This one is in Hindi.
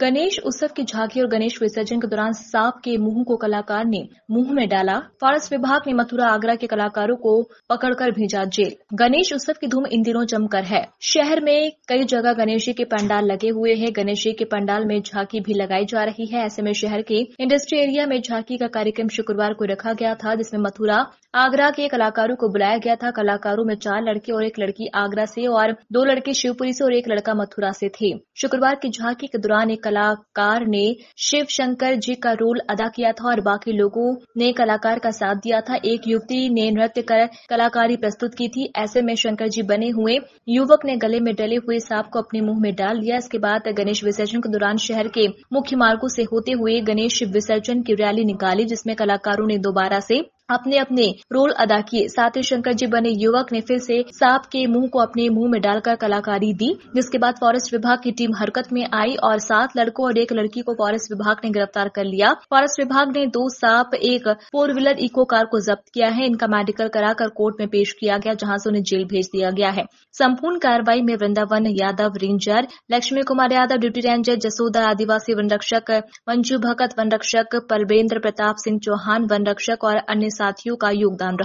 गणेश उत्सव की झांकी और गणेश विसर्जन के दौरान सांप के मुंह को कलाकार ने मुंह में डाला फॉरेस्ट विभाग ने मथुरा आगरा के कलाकारों को पकड़कर भेजा जेल गणेश उत्सव की धूम इन दिनों जमकर है शहर में कई जगह गणेश जी के पंडाल लगे हुए हैं गणेश जी के पंडाल में झांकी भी लगाई जा रही है ऐसे में शहर के इंडस्ट्री एरिया में झांकी का कार्यक्रम शुक्रवार को रखा गया था जिसमें मथुरा आगरा के कलाकारों को बुलाया गया था कलाकारों में चार लड़के और एक लड़की आगरा से और दो लड़के शिवपुरी से और एक लड़का मथुरा से थे शुक्रवार की झांकी के दौरान एक कलाकार ने शिव शंकर जी का रोल अदा किया था और बाकी लोगों ने कलाकार का साथ दिया था एक युवती ने नृत्य कर कलाकारी प्रस्तुत की थी ऐसे में शंकर जी बने हुए युवक ने गले में डले हुए सांप को अपने मुंह में डाल लिया इसके बाद गणेश विसर्जन के दौरान शहर के मुख्य मार्गो से होते हुए गणेश विसर्जन की रैली निकाली जिसमें कलाकारों ने दोबारा से अपने अपने रोल अदा किए साथ ही शंकर जी बने युवक ने फिर से सांप के मुंह को अपने मुंह में डालकर कलाकारी दी जिसके बाद फॉरेस्ट विभाग की टीम हरकत में आई और सात लड़कों और एक लड़की को फॉरेस्ट विभाग ने गिरफ्तार कर लिया फॉरेस्ट विभाग ने दो सांप एक फोर व्हीलर इको कार को जब्त किया है इनका मेडिकल कराकर कोर्ट में पेश किया गया जहां से उन्हें जेल भेज दिया गया है संपूर्ण कार्रवाई में Vrindavan Yadav ranger Lakshmi Kumar Yadav duty ranger Jasoda Adivasi वनरक्षक मंजू भगत वनरक्षक परवेंद्र प्रताप सिंह चौहान वनरक्षक और अन्य साथियों का योगदान रहा